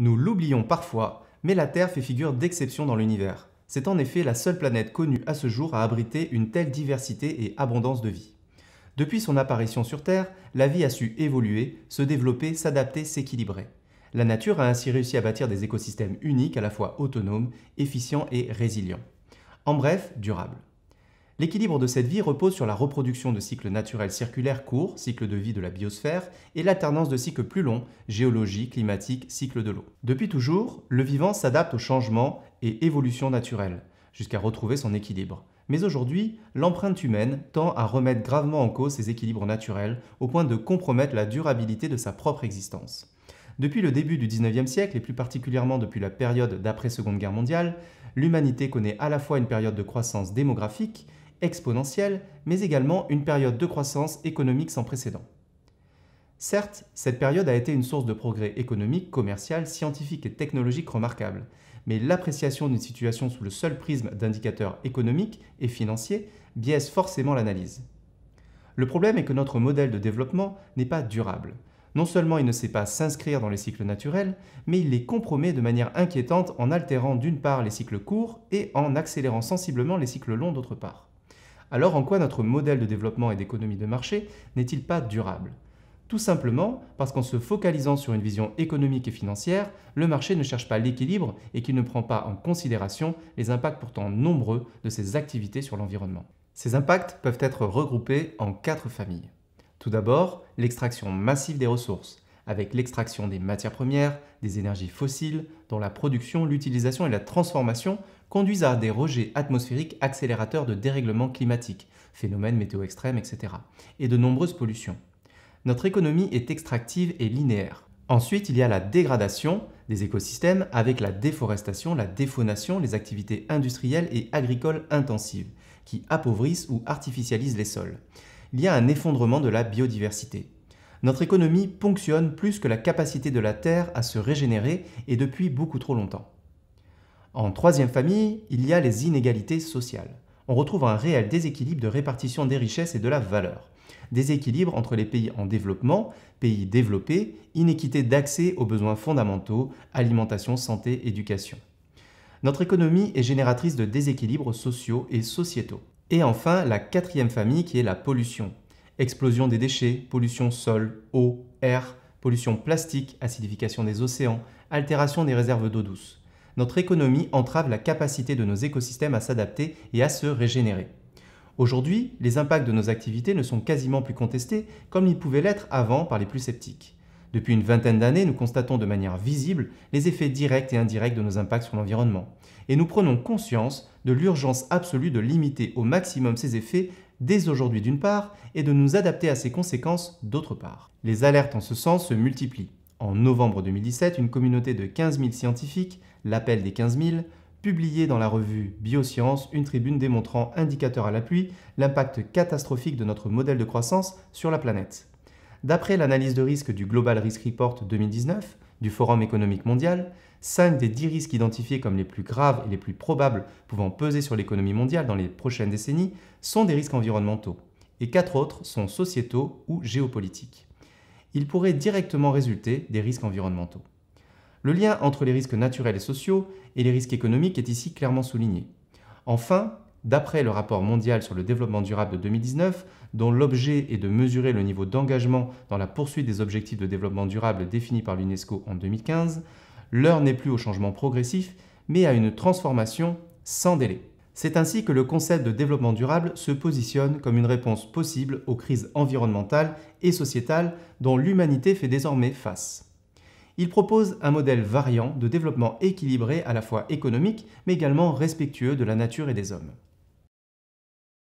Nous l'oublions parfois, mais la Terre fait figure d'exception dans l'univers. C'est en effet la seule planète connue à ce jour à abriter une telle diversité et abondance de vie. Depuis son apparition sur Terre, la vie a su évoluer, se développer, s'adapter, s'équilibrer. La nature a ainsi réussi à bâtir des écosystèmes uniques à la fois autonomes, efficients et résilients. En bref, durables. L'équilibre de cette vie repose sur la reproduction de cycles naturels circulaires courts, cycles de vie de la biosphère, et l'alternance de cycles plus longs, géologie, climatique, cycle de l'eau. Depuis toujours, le vivant s'adapte aux changements et évolutions naturelles, jusqu'à retrouver son équilibre. Mais aujourd'hui, l'empreinte humaine tend à remettre gravement en cause ces équilibres naturels, au point de compromettre la durabilité de sa propre existence. Depuis le début du 19e siècle, et plus particulièrement depuis la période d'après-Seconde Guerre mondiale, l'humanité connaît à la fois une période de croissance démographique exponentielle, mais également une période de croissance économique sans précédent. Certes, cette période a été une source de progrès économique, commercial, scientifique et technologique remarquable, mais l'appréciation d'une situation sous le seul prisme d'indicateurs économiques et financiers biaise forcément l'analyse. Le problème est que notre modèle de développement n'est pas durable. Non seulement il ne sait pas s'inscrire dans les cycles naturels, mais il les compromet de manière inquiétante en altérant d'une part les cycles courts et en accélérant sensiblement les cycles longs d'autre part. Alors en quoi notre modèle de développement et d'économie de marché n'est-il pas durable Tout simplement parce qu'en se focalisant sur une vision économique et financière, le marché ne cherche pas l'équilibre et qu'il ne prend pas en considération les impacts pourtant nombreux de ses activités sur l'environnement. Ces impacts peuvent être regroupés en quatre familles. Tout d'abord, l'extraction massive des ressources, avec l'extraction des matières premières, des énergies fossiles, dont la production, l'utilisation et la transformation conduisent à des rejets atmosphériques accélérateurs de dérèglement climatique, phénomènes météo extrêmes, etc., et de nombreuses pollutions. Notre économie est extractive et linéaire. Ensuite, il y a la dégradation des écosystèmes avec la déforestation, la défaunation, les activités industrielles et agricoles intensives, qui appauvrissent ou artificialisent les sols. Il y a un effondrement de la biodiversité notre économie ponctionne plus que la capacité de la Terre à se régénérer et depuis beaucoup trop longtemps. En troisième famille, il y a les inégalités sociales. On retrouve un réel déséquilibre de répartition des richesses et de la valeur. Déséquilibre entre les pays en développement, pays développés, inéquité d'accès aux besoins fondamentaux, alimentation, santé, éducation. Notre économie est génératrice de déséquilibres sociaux et sociétaux. Et enfin, la quatrième famille qui est la pollution, explosion des déchets, pollution sol, eau, air, pollution plastique, acidification des océans, altération des réserves d'eau douce. Notre économie entrave la capacité de nos écosystèmes à s'adapter et à se régénérer. Aujourd'hui, les impacts de nos activités ne sont quasiment plus contestés comme ils pouvaient l'être avant par les plus sceptiques. Depuis une vingtaine d'années, nous constatons de manière visible les effets directs et indirects de nos impacts sur l'environnement. Et nous prenons conscience de l'urgence absolue de limiter au maximum ces effets dès aujourd'hui d'une part et de nous adapter à ses conséquences d'autre part. Les alertes en ce sens se multiplient. En novembre 2017, une communauté de 15 000 scientifiques, l'appel des 15 000, publié dans la revue Biosciences une tribune démontrant, indicateur à l'appui, l'impact catastrophique de notre modèle de croissance sur la planète. D'après l'analyse de risque du Global Risk Report 2019, du Forum économique mondial, cinq des dix risques identifiés comme les plus graves et les plus probables pouvant peser sur l'économie mondiale dans les prochaines décennies sont des risques environnementaux, et quatre autres sont sociétaux ou géopolitiques. Ils pourraient directement résulter des risques environnementaux. Le lien entre les risques naturels et sociaux et les risques économiques est ici clairement souligné. Enfin, D'après le rapport mondial sur le développement durable de 2019, dont l'objet est de mesurer le niveau d'engagement dans la poursuite des objectifs de développement durable définis par l'UNESCO en 2015, l'heure n'est plus au changement progressif, mais à une transformation sans délai. C'est ainsi que le concept de développement durable se positionne comme une réponse possible aux crises environnementales et sociétales dont l'humanité fait désormais face. Il propose un modèle variant de développement équilibré à la fois économique mais également respectueux de la nature et des hommes.